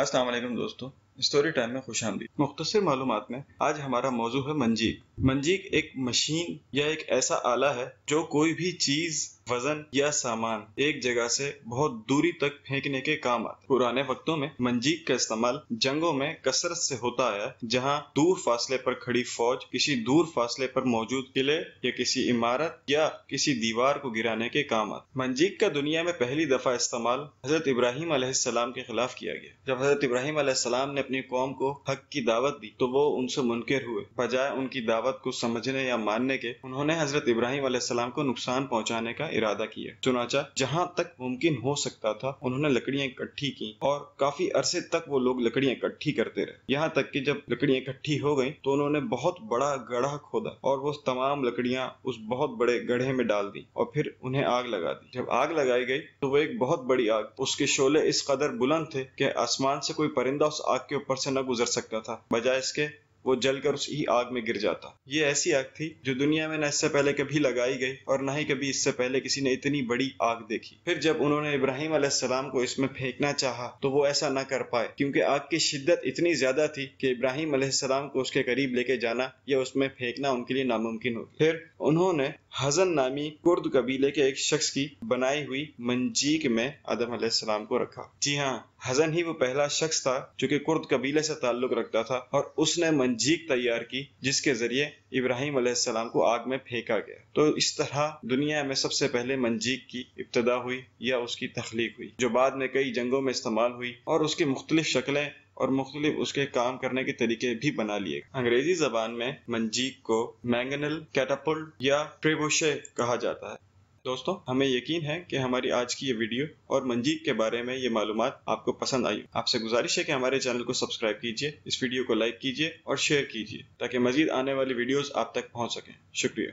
असलम दोस्तों story time में खुश आमदी मुख्तर मालूम में आज हमारा मौजू है मंजीक मंजीक एक मशीन या एक ऐसा आला है जो कोई भी चीज़ वजन या सामान एक जगह से बहुत दूरी तक फेंकने के काम आते पुराने वक्तों में मंजीक का इस्तेमाल जंगों में कसरत से होता आया जहाँ दूर फासले पर खड़ी फौज किसी दूर फासले पर मौजूद किले या किसी इमारत या किसी दीवार को गिराने के काम आते मंजीक का दुनिया में पहली दफा इस्तेमाल हजरत इब्राहिम आसमाम के खिलाफ किया गया जब हजरत इब्राहिम आसमाम ने अपनी कौम को हक की दावत दी तो वो उनसे मुनकर हुए बजाय उनकी दावत को समझने या मानने के उन्होंने हजरत इब्राहिम को नुकसान पहुँचाने का इरादा किया चुनाचा जहाँ तक मुमकिन हो सकता था उन्होंने लकड़ियाँ इकट्ठी की और काफी अरसे तक वो लोग लकड़ियाँ इकट्ठी करते रहे यहाँ तक कि जब लकड़ियाँ इकट्ठी हो गयी तो उन्होंने बहुत बड़ा गढ़ा खोदा और वो तमाम लकड़ियाँ उस बहुत बड़े गढ़े में डाल दी और फिर उन्हें आग लगा दी जब आग लगाई गई तो वो एक बहुत बड़ी आग उसके शोले इस कदर बुलंद थे कि आसमान से कोई परिंदा उस आग के ऊपर से न गुजर सकता था बजाय इसके वो जलकर उसी आग में गिर जाता ये ऐसी आग थी जो दुनिया में न इससे पहले कभी लगाई गई और न ही कभी इससे पहले किसी ने इतनी बड़ी आग देखी फिर जब उन्होंने इब्राहिम अलैहिस्सलाम को इसमें फेंकना चाहा तो वो ऐसा न कर पाए क्योंकि आग की शिद्दत इतनी ज्यादा थी कि इब्राहिम अलैहिस्सलाम को उसके करीब लेके जाना या उसमें फेंकना उनके लिए नामुमकिन हो फिर उन्होंने हजन नामी कुर्द कबीले के एक शख्स की बनाई हुई मंजीक में आदम अलैहिस्सलाम को रखा जी हाँ हजन ही वो पहला शख्स था जो कि कुर्द कबीले से ताल्लुक रखता था और उसने मंजीक तैयार की जिसके जरिए इब्राहिम अलैहिस्सलाम को आग में फेंका गया तो इस तरह दुनिया में सबसे पहले मंजीक की इब्तदा हुई या उसकी तख्लीक हुई जो बाद में कई जंगों में इस्तेमाल हुई और उसकी मुख्तलिफ शक्लें और मुख्तलिफ उसके काम करने के तरीके भी बना लिए अंग्रेजी जबान में मंजीक को मैंगनल कैटापुल या प्रेबोशे कहा जाता है दोस्तों हमें यकीन है कि हमारी आज की ये वीडियो और मंजीत के बारे में ये मालूम आपको पसंद आई आपसे गुजारिश है कि हमारे चैनल को सब्सक्राइब कीजिए इस वीडियो को लाइक कीजिए और शेयर कीजिए ताकि मजीद आने वाली वीडियोस आप तक पहुंच सकें शुक्रिया